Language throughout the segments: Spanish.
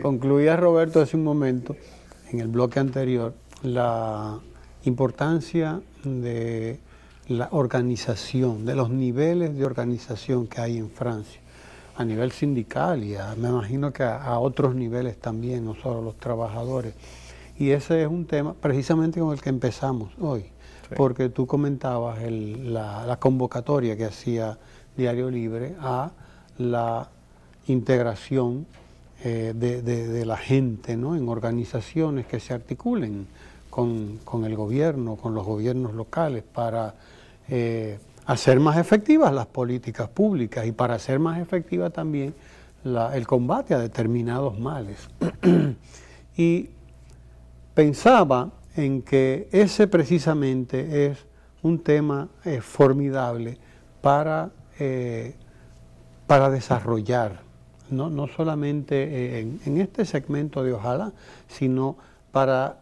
Concluía Roberto hace un momento, en el bloque anterior, la importancia de la organización, de los niveles de organización que hay en Francia, a nivel sindical y me imagino que a, otros niveles también, no solo los trabajadores. Y ese es un tema precisamente con el que empezamos hoy, porque tú comentabas la, la convocatoria que hacía Diario Libre a la integración eh, de, la gente, ¿no? en organizaciones que se articulen con, el gobierno, con los gobiernos locales, para eh, hacer más efectivas las políticas públicas y para hacer más efectiva también el combate a determinados males. y pensaba en que ese precisamente es un tema eh, formidable para, para desarrollar no, solamente eh, en, este segmento de Ojalá, sino para,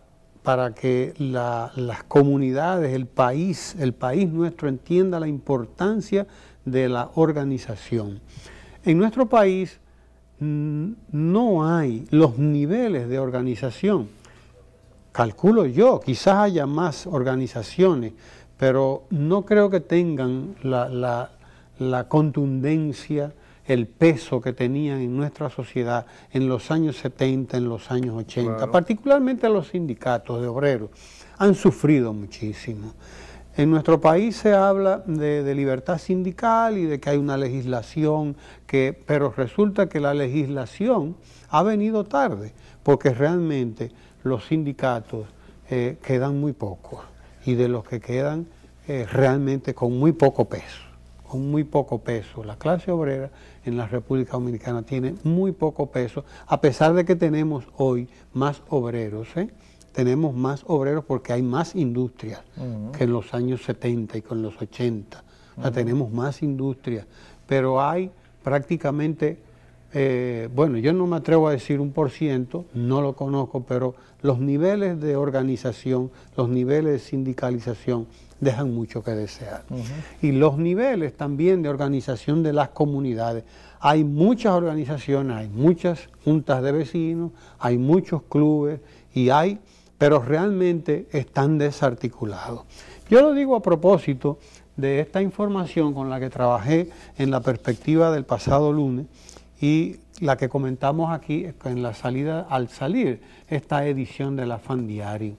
que las comunidades, el país, el país nuestro entienda la importancia de la organización. En nuestro país mm, no hay los niveles de organización. Calculo yo, quizás haya más organizaciones, pero no creo que tengan la contundencia, el peso que tenían en nuestra sociedad en los años 70, en los años 80, particularmente los sindicatos de obreros, han sufrido muchísimo. En nuestro país se habla de, libertad sindical y de que hay una legislación, que, pero resulta que la legislación ha venido tarde, porque realmente los sindicatos eh, quedan muy pocos y de los que quedan eh, realmente con muy poco peso con muy poco peso. La clase obrera en la República Dominicana tiene muy poco peso, a pesar de que tenemos hoy más obreros. ¿eh? Tenemos más obreros porque hay más industrias que en los años 70 y con los 80. tenemos más industrias, pero hay prácticamente eh, bueno, yo no me atrevo a decir un por ciento, no lo conozco, pero los niveles de organización, los niveles de sindicalización dejan mucho que desear. Y los niveles también de organización de las comunidades. Hay muchas organizaciones, hay muchas juntas de vecinos, hay muchos clubes y hay, pero realmente están desarticulados. Yo lo digo a propósito de esta información con la que trabajé en la perspectiva del pasado lunes y la que comentamos aquí en la salida, al salir esta edición del Fan Diario.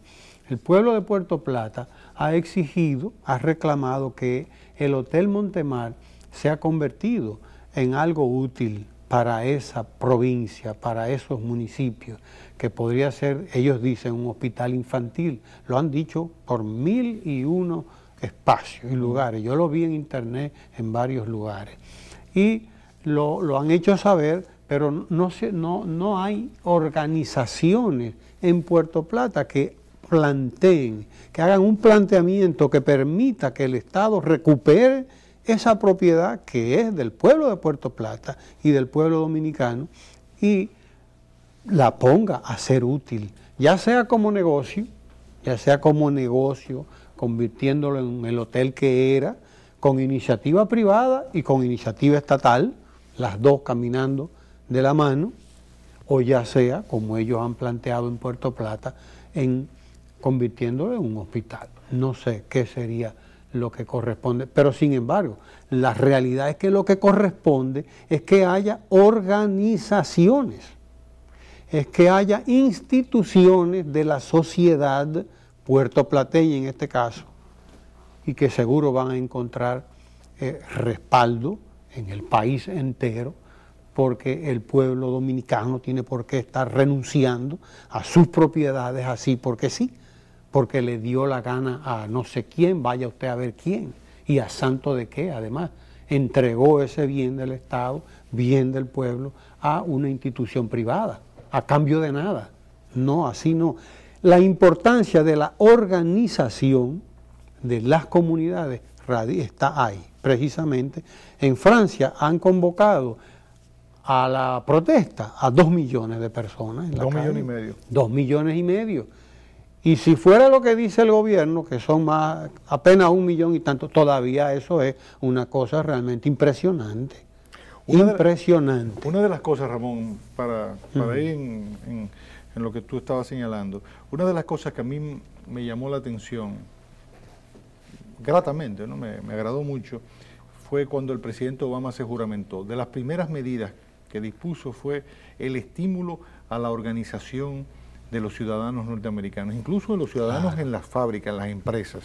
El pueblo de Puerto Plata ha exigido, ha reclamado que el Hotel Montemar se ha convertido en algo útil para esa provincia, para esos municipios, que podría ser, ellos dicen, un hospital infantil. Lo han dicho por mil y uno espacios y lugares. Yo lo vi en internet en varios lugares. Y lo, han hecho saber, pero no, se, no, no hay organizaciones en Puerto Plata que planteen, que hagan un planteamiento que permita que el Estado recupere esa propiedad que es del pueblo de Puerto Plata y del pueblo dominicano y la ponga a ser útil, ya sea como negocio, ya sea como negocio, convirtiéndolo en el hotel que era, con iniciativa privada y con iniciativa estatal, las dos caminando de la mano, o ya sea, como ellos han planteado en Puerto Plata, en convirtiéndolo en un hospital. No sé qué sería lo que corresponde, pero sin embargo, la realidad es que lo que corresponde es que haya organizaciones, es que haya instituciones de la sociedad puertoplateña en este caso, y que seguro van a encontrar eh, respaldo en el país entero, porque el pueblo dominicano tiene por qué estar renunciando a sus propiedades así porque sí, porque le dio la gana a no sé quién, vaya usted a ver quién, y a santo de qué, además, entregó ese bien del Estado, bien del pueblo, a una institución privada, a cambio de nada. No, así no. La importancia de la organización de las comunidades Radio está ahí, precisamente. En Francia han convocado a la protesta a dos millones de personas. dos millones y medio. Dos millones y medio. Y si fuera lo que dice el gobierno, que son más, apenas un millón y tanto, todavía eso es una cosa realmente impresionante. Una impresionante. una de las cosas, Ramón, para, ir en, en lo que tú estabas señalando, una de las cosas que a mí me llamó la atención gratamente, ¿no? me, agradó mucho, fue cuando el presidente Obama se juramentó. De las primeras medidas que dispuso fue el estímulo a la organización de los ciudadanos norteamericanos, incluso de los ciudadanos en las fábricas, en las empresas,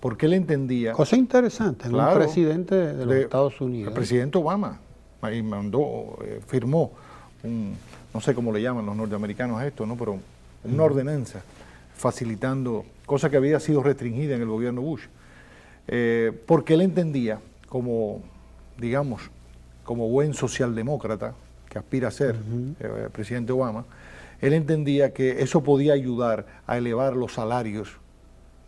porque él entendía... Cosa interesante, claro, un presidente de los Estados Unidos. El presidente Obama mandó, eh, firmó un, no sé cómo le llaman los norteamericanos a esto, ¿no? pero una ordenanza facilitando, cosa que había sido restringida en el gobierno Bush, eh, porque él entendía como, digamos, como buen socialdemócrata que aspira a ser eh, presidente Obama, él entendía que eso podía ayudar a elevar los salarios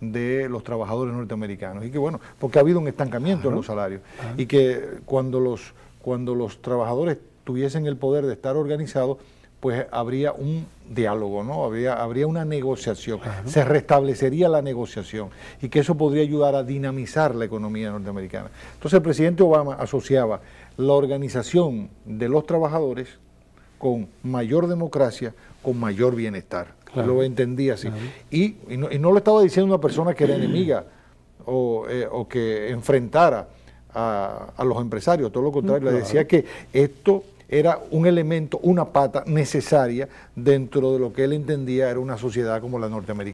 de los trabajadores norteamericanos. Y que bueno, porque ha habido un estancamiento en los salarios. Y que cuando los, cuando los trabajadores tuviesen el poder de estar organizados, pues habría un diálogo, ¿no? Habría, habría una negociación, se restablecería la negociación y que eso podría ayudar a dinamizar la economía norteamericana. Entonces el presidente Obama asociaba la organización de los trabajadores con mayor democracia, con mayor bienestar. Lo entendía así. Y, no, lo estaba diciendo una persona que era enemiga eh, o, que enfrentara a, a, los empresarios, todo lo contrario, le decía que esto era un elemento, una pata necesaria dentro de lo que él entendía era una sociedad como la norteamericana.